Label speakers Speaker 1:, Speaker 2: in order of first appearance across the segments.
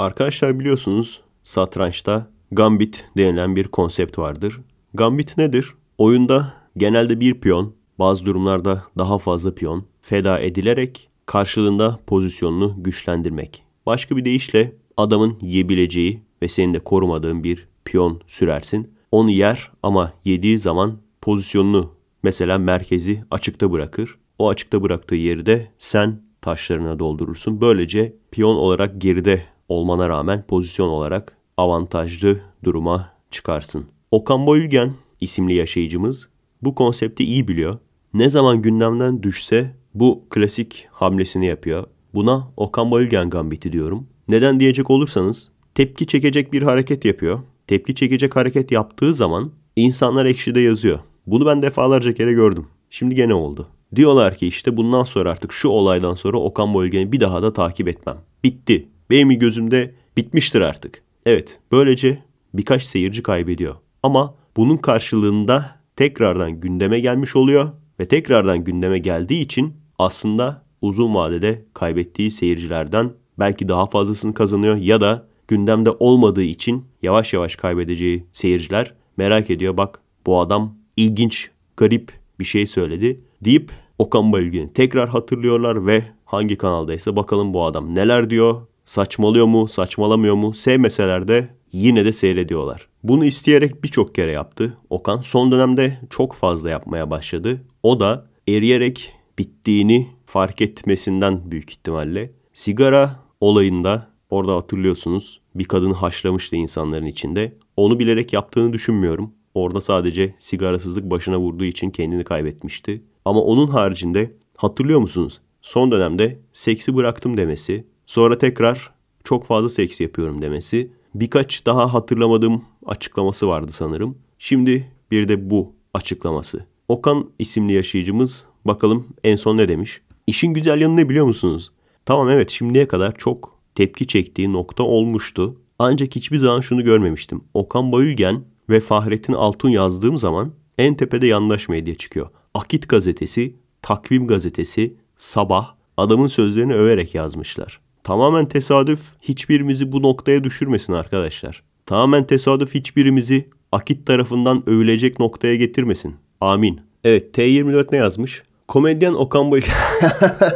Speaker 1: Arkadaşlar biliyorsunuz satrançta gambit denilen bir konsept vardır. Gambit nedir? Oyunda genelde bir piyon, bazı durumlarda daha fazla piyon feda edilerek karşılığında pozisyonunu güçlendirmek. Başka bir deyişle adamın yiyebileceği ve senin de korumadığın bir piyon sürersin. Onu yer ama yediği zaman pozisyonunu mesela merkezi açıkta bırakır. O açıkta bıraktığı yeri de sen taşlarına doldurursun. Böylece piyon olarak geride olmana rağmen pozisyon olarak avantajlı duruma çıkarsın. Okan Boyülgen isimli yaşayıcımız bu konsepti iyi biliyor. Ne zaman gündemden düşse bu klasik hamlesini yapıyor. Buna Okan Bayülgen gambiti diyorum. Neden diyecek olursanız tepki çekecek bir hareket yapıyor. Tepki çekecek hareket yaptığı zaman insanlar ekşide yazıyor. Bunu ben defalarca kere gördüm. Şimdi gene oldu. Diyorlar ki işte bundan sonra artık şu olaydan sonra Okan Bayülgen'i bir daha da takip etmem. Bitti. Benim gözümde bitmiştir artık. Evet, böylece birkaç seyirci kaybediyor. Ama bunun karşılığında tekrardan gündeme gelmiş oluyor ve tekrardan gündeme geldiği için aslında uzun vadede kaybettiği seyircilerden belki daha fazlasını kazanıyor ya da gündemde olmadığı için yavaş yavaş kaybedeceği seyirciler merak ediyor bak bu adam ilginç, garip bir şey söyledi deyip Okan Bayülgen'i tekrar hatırlıyorlar ve hangi kanaldaysa bakalım bu adam neler diyor saçmalıyor mu, saçmalamıyor mu sevmeseler de yine de seyrediyorlar. Bunu isteyerek birçok kere yaptı. Okan son dönemde çok fazla yapmaya başladı. O da eriyerek bittiğini fark etmesinden büyük ihtimalle. Sigara olayında orada hatırlıyorsunuz bir kadını haşlamıştı insanların içinde. Onu bilerek yaptığını düşünmüyorum. Orada sadece sigarasızlık başına vurduğu için kendini kaybetmişti. Ama onun haricinde hatırlıyor musunuz? Son dönemde seksi bıraktım demesi, Sonra tekrar çok fazla seks yapıyorum demesi. Birkaç daha hatırlamadığım açıklaması vardı sanırım. Şimdi bir de bu açıklaması. Okan isimli yaşayıcımız bakalım en son ne demiş? İşin güzel yanı ne biliyor musunuz? Tamam evet şimdiye kadar çok tepki çektiği nokta olmuştu. Ancak hiçbir zaman şunu görmemiştim. Okan Bayülgen ve Fahrettin Altun yazdığım zaman en tepede yandaş medya çıkıyor. Akit gazetesi, Takvim gazetesi, Sabah adamın sözlerini överek yazmışlar. Tamamen tesadüf hiçbirimizi bu noktaya düşürmesin arkadaşlar. Tamamen tesadüf hiçbirimizi akit tarafından övülecek noktaya getirmesin. Amin. Evet T24 ne yazmış? Komedyen Okan Bayülgen...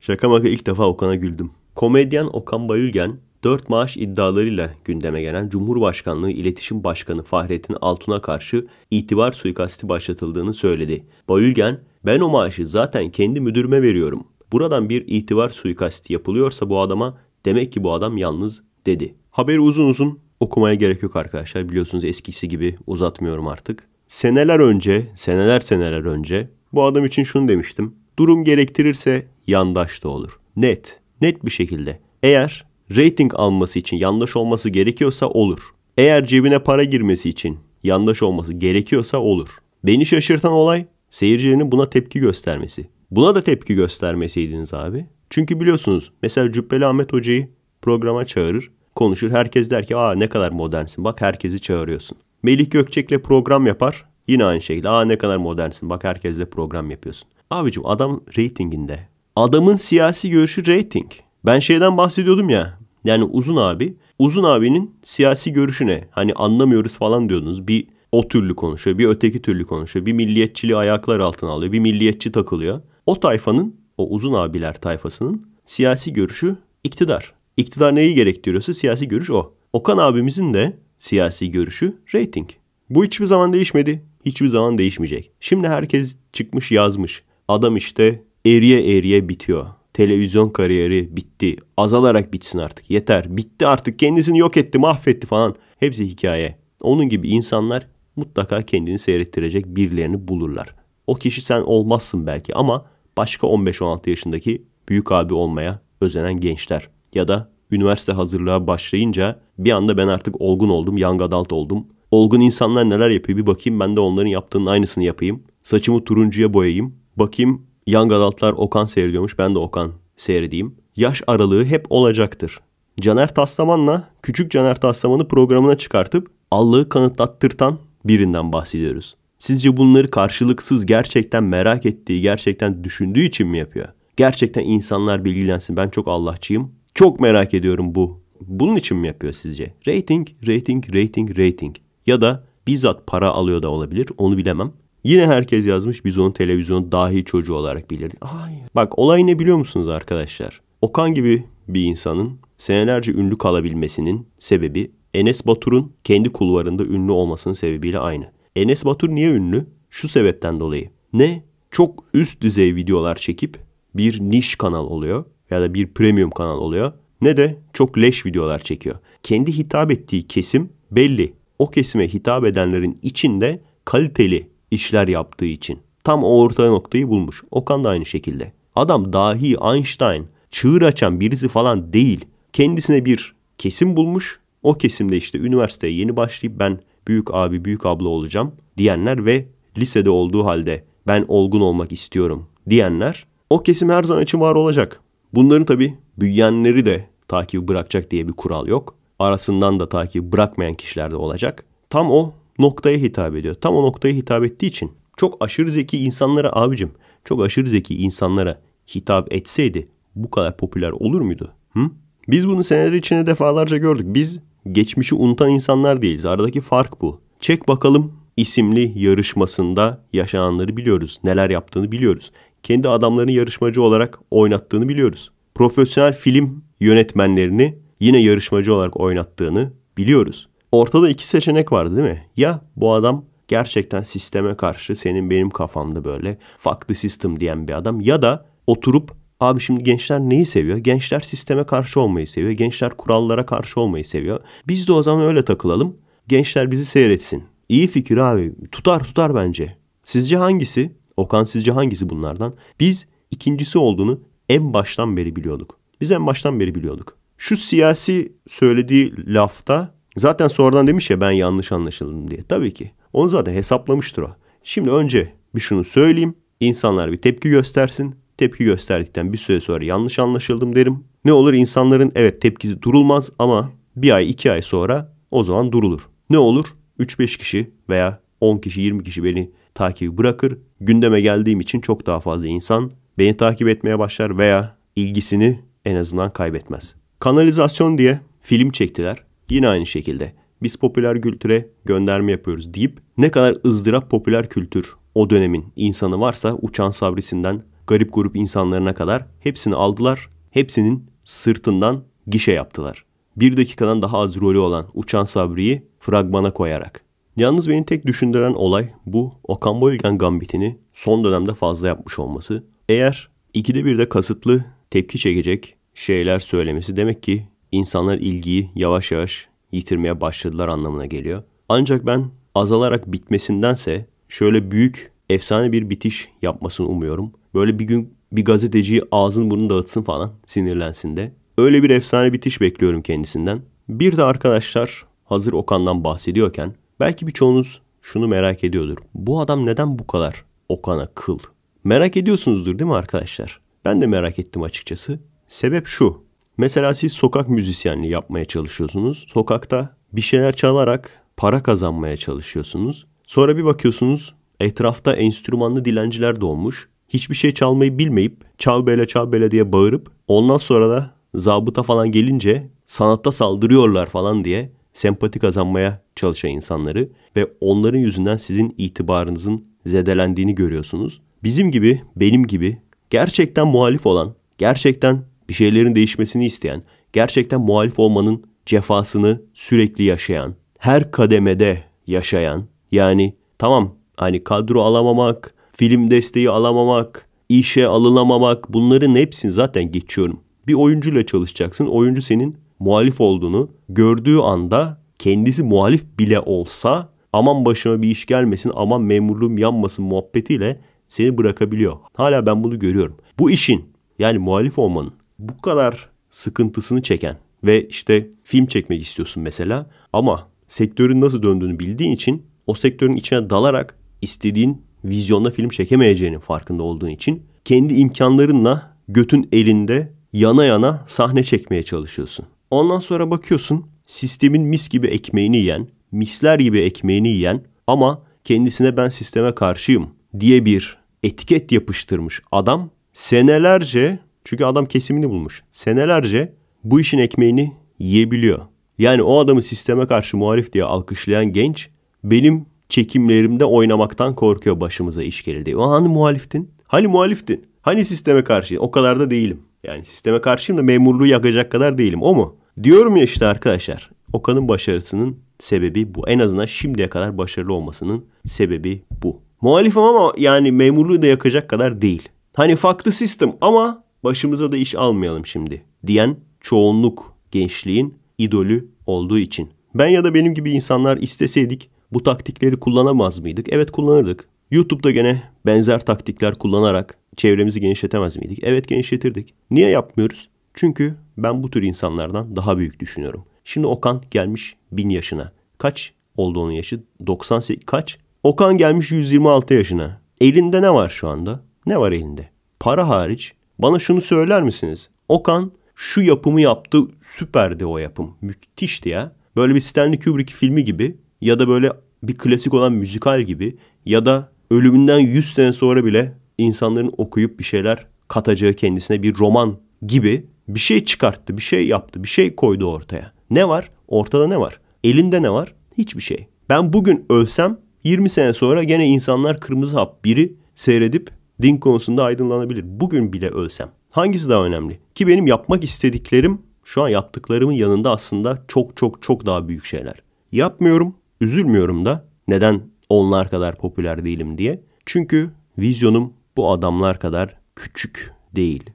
Speaker 1: Şaka maka ilk defa Okan'a güldüm. Komedyen Okan Bayülgen 4 maaş iddialarıyla gündeme gelen Cumhurbaşkanlığı İletişim Başkanı Fahrettin Altun'a karşı itibar suikasti başlatıldığını söyledi. Bayülgen ben o maaşı zaten kendi müdürüme veriyorum. Buradan bir itibar suikasti yapılıyorsa bu adama demek ki bu adam yalnız dedi. Haberi uzun uzun okumaya gerek yok arkadaşlar. Biliyorsunuz eskisi gibi uzatmıyorum artık. Seneler önce, seneler seneler önce bu adam için şunu demiştim. Durum gerektirirse yandaş da olur. Net, net bir şekilde. Eğer rating alması için yandaş olması gerekiyorsa olur. Eğer cebine para girmesi için yandaş olması gerekiyorsa olur. Beni şaşırtan olay seyircilerinin buna tepki göstermesi. Buna da tepki göstermeseydiniz abi. Çünkü biliyorsunuz mesela Cübbeli Ahmet Hoca'yı programa çağırır, konuşur. Herkes der ki aa ne kadar modernsin bak herkesi çağırıyorsun. Melih Gökçek'le program yapar. Yine aynı şekilde aa ne kadar modernsin bak herkesle program yapıyorsun. Abicim adam reytinginde. Adamın siyasi görüşü reyting. Ben şeyden bahsediyordum ya. Yani uzun abi. Uzun abinin siyasi görüşü ne hani anlamıyoruz falan diyordunuz. Bir o türlü konuşuyor, bir öteki türlü konuşuyor. Bir milliyetçiliği ayaklar altına alıyor, bir milliyetçi takılıyor. O tayfanın, o uzun abiler tayfasının siyasi görüşü iktidar. İktidar neyi gerektiriyorsa siyasi görüş o. Okan abimizin de siyasi görüşü reyting. Bu hiçbir zaman değişmedi. Hiçbir zaman değişmeyecek. Şimdi herkes çıkmış yazmış. Adam işte eriye eriye bitiyor. Televizyon kariyeri bitti. Azalarak bitsin artık. Yeter. Bitti artık. Kendisini yok etti, mahvetti falan. Hepsi hikaye. Onun gibi insanlar mutlaka kendini seyrettirecek birilerini bulurlar. O kişi sen olmazsın belki ama başka 15-16 yaşındaki büyük abi olmaya özenen gençler ya da üniversite hazırlığa başlayınca bir anda ben artık olgun oldum, young adult oldum. Olgun insanlar neler yapıyor bir bakayım ben de onların yaptığının aynısını yapayım. Saçımı turuncuya boyayayım. Bakayım young adultlar Okan seyrediyormuş ben de Okan seyredeyim. Yaş aralığı hep olacaktır. Caner Taslaman'la küçük Caner Taslaman'ı programına çıkartıp allığı kanıtlattırtan birinden bahsediyoruz. Sizce bunları karşılıksız gerçekten merak ettiği, gerçekten düşündüğü için mi yapıyor? Gerçekten insanlar bilgilensin. Ben çok Allahçıyım. Çok merak ediyorum bu. Bunun için mi yapıyor sizce? Rating, rating, rating, rating. Ya da bizzat para alıyor da olabilir. Onu bilemem. Yine herkes yazmış biz onu televizyonun dahi çocuğu olarak bilirdik. Ay. Bak olay ne biliyor musunuz arkadaşlar? Okan gibi bir insanın senelerce ünlü kalabilmesinin sebebi Enes Batur'un kendi kulvarında ünlü olmasının sebebiyle aynı. Enes Batur niye ünlü? Şu sebepten dolayı. Ne? Çok üst düzey videolar çekip bir niş kanal oluyor ya da bir premium kanal oluyor ne de çok leş videolar çekiyor. Kendi hitap ettiği kesim belli. O kesime hitap edenlerin içinde kaliteli işler yaptığı için. Tam o orta noktayı bulmuş. Okan da aynı şekilde. Adam dahi Einstein, çığır açan birisi falan değil. Kendisine bir kesim bulmuş. O kesimde işte üniversiteye yeni başlayıp ben büyük abi büyük abla olacağım diyenler ve lisede olduğu halde ben olgun olmak istiyorum diyenler o kesim her zaman için var olacak. Bunların tabi büyüyenleri de takip bırakacak diye bir kural yok. Arasından da takip bırakmayan kişiler de olacak. Tam o noktaya hitap ediyor. Tam o noktaya hitap ettiği için çok aşırı zeki insanlara abicim, çok aşırı zeki insanlara hitap etseydi bu kadar popüler olur muydu? Hı? Biz bunu seneler içinde defalarca gördük. Biz geçmişi unutan insanlar değiliz. Aradaki fark bu. Çek bakalım isimli yarışmasında yaşananları biliyoruz. Neler yaptığını biliyoruz. Kendi adamlarını yarışmacı olarak oynattığını biliyoruz. Profesyonel film yönetmenlerini yine yarışmacı olarak oynattığını biliyoruz. Ortada iki seçenek vardı değil mi? Ya bu adam gerçekten sisteme karşı senin benim kafamda böyle fuck the system diyen bir adam ya da oturup Abi şimdi gençler neyi seviyor? Gençler sisteme karşı olmayı seviyor. Gençler kurallara karşı olmayı seviyor. Biz de o zaman öyle takılalım. Gençler bizi seyretsin. İyi fikir abi. Tutar tutar bence. Sizce hangisi? Okan sizce hangisi bunlardan? Biz ikincisi olduğunu en baştan beri biliyorduk. Biz en baştan beri biliyorduk. Şu siyasi söylediği lafta zaten sonradan demiş ya ben yanlış anlaşıldım diye. Tabii ki. Onu zaten hesaplamıştır o. Şimdi önce bir şunu söyleyeyim. İnsanlar bir tepki göstersin tepki gösterdikten bir süre sonra yanlış anlaşıldım derim. Ne olur insanların evet tepkisi durulmaz ama bir ay iki ay sonra o zaman durulur. Ne olur 3-5 kişi veya 10 kişi 20 kişi beni takip bırakır. Gündeme geldiğim için çok daha fazla insan beni takip etmeye başlar veya ilgisini en azından kaybetmez. Kanalizasyon diye film çektiler. Yine aynı şekilde biz popüler kültüre gönderme yapıyoruz deyip ne kadar ızdırap popüler kültür o dönemin insanı varsa uçan sabrisinden garip grup insanlarına kadar hepsini aldılar. Hepsinin sırtından gişe yaptılar. Bir dakikadan daha az rolü olan Uçan Sabri'yi fragmana koyarak. Yalnız beni tek düşündüren olay bu Okan Boyülgen gambitini son dönemde fazla yapmış olması. Eğer ikide bir de kasıtlı tepki çekecek şeyler söylemesi demek ki insanlar ilgiyi yavaş yavaş yitirmeye başladılar anlamına geliyor. Ancak ben azalarak bitmesindense şöyle büyük efsane bir bitiş yapmasını umuyorum. Böyle bir gün bir gazeteciyi ağzın bunu dağıtsın falan sinirlensin de. Öyle bir efsane bitiş bekliyorum kendisinden. Bir de arkadaşlar hazır Okan'dan bahsediyorken belki birçoğunuz şunu merak ediyordur. Bu adam neden bu kadar Okan'a kıl? Merak ediyorsunuzdur değil mi arkadaşlar? Ben de merak ettim açıkçası. Sebep şu. Mesela siz sokak müzisyenliği yapmaya çalışıyorsunuz. Sokakta bir şeyler çalarak para kazanmaya çalışıyorsunuz. Sonra bir bakıyorsunuz etrafta enstrümanlı dilenciler dolmuş hiçbir şey çalmayı bilmeyip çal böyle çal böyle diye bağırıp ondan sonra da zabıta falan gelince sanatta saldırıyorlar falan diye sempati kazanmaya çalışan insanları ve onların yüzünden sizin itibarınızın zedelendiğini görüyorsunuz. Bizim gibi, benim gibi gerçekten muhalif olan, gerçekten bir şeylerin değişmesini isteyen, gerçekten muhalif olmanın cefasını sürekli yaşayan, her kademede yaşayan yani tamam hani kadro alamamak, film desteği alamamak, işe alınamamak bunların hepsini zaten geçiyorum. Bir oyuncuyla çalışacaksın. Oyuncu senin muhalif olduğunu gördüğü anda kendisi muhalif bile olsa aman başıma bir iş gelmesin, aman memurluğum yanmasın muhabbetiyle seni bırakabiliyor. Hala ben bunu görüyorum. Bu işin yani muhalif olmanın bu kadar sıkıntısını çeken ve işte film çekmek istiyorsun mesela ama sektörün nasıl döndüğünü bildiğin için o sektörün içine dalarak istediğin vizyonla film çekemeyeceğinin farkında olduğun için kendi imkanlarınla götün elinde yana yana sahne çekmeye çalışıyorsun. Ondan sonra bakıyorsun sistemin mis gibi ekmeğini yiyen, misler gibi ekmeğini yiyen ama kendisine ben sisteme karşıyım diye bir etiket yapıştırmış adam senelerce çünkü adam kesimini bulmuş. Senelerce bu işin ekmeğini yiyebiliyor. Yani o adamı sisteme karşı muhalif diye alkışlayan genç benim çekimlerimde oynamaktan korkuyor başımıza iş gelir diye. Hani muhaliftin? Hani muhaliftin? Hani sisteme karşı? O kadar da değilim. Yani sisteme karşıyım da memurluğu yakacak kadar değilim. O mu? Diyorum ya işte arkadaşlar. Okan'ın başarısının sebebi bu. En azından şimdiye kadar başarılı olmasının sebebi bu. Muhalifim ama yani memurluğu da yakacak kadar değil. Hani farklı sistem ama başımıza da iş almayalım şimdi diyen çoğunluk gençliğin idolü olduğu için. Ben ya da benim gibi insanlar isteseydik bu taktikleri kullanamaz mıydık? Evet kullanırdık. YouTube'da gene benzer taktikler kullanarak çevremizi genişletemez miydik? Evet genişletirdik. Niye yapmıyoruz? Çünkü ben bu tür insanlardan daha büyük düşünüyorum. Şimdi Okan gelmiş 1000 yaşına. Kaç oldu onun yaşı? 98 kaç? Okan gelmiş 126 yaşına. Elinde ne var şu anda? Ne var elinde? Para hariç bana şunu söyler misiniz? Okan şu yapımı yaptı. Süperdi o yapım. Müthişti ya. Böyle bir Stanley Kubrick filmi gibi ya da böyle bir klasik olan müzikal gibi ya da ölümünden 100 sene sonra bile insanların okuyup bir şeyler katacağı kendisine bir roman gibi bir şey çıkarttı, bir şey yaptı, bir şey koydu ortaya. Ne var? Ortada ne var? Elinde ne var? Hiçbir şey. Ben bugün ölsem 20 sene sonra gene insanlar Kırmızı Hap 1'i seyredip din konusunda aydınlanabilir. Bugün bile ölsem. Hangisi daha önemli? Ki benim yapmak istediklerim şu an yaptıklarımın yanında aslında çok çok çok daha büyük şeyler. Yapmıyorum Üzülmüyorum da neden onlar kadar popüler değilim diye. Çünkü vizyonum bu adamlar kadar küçük değil.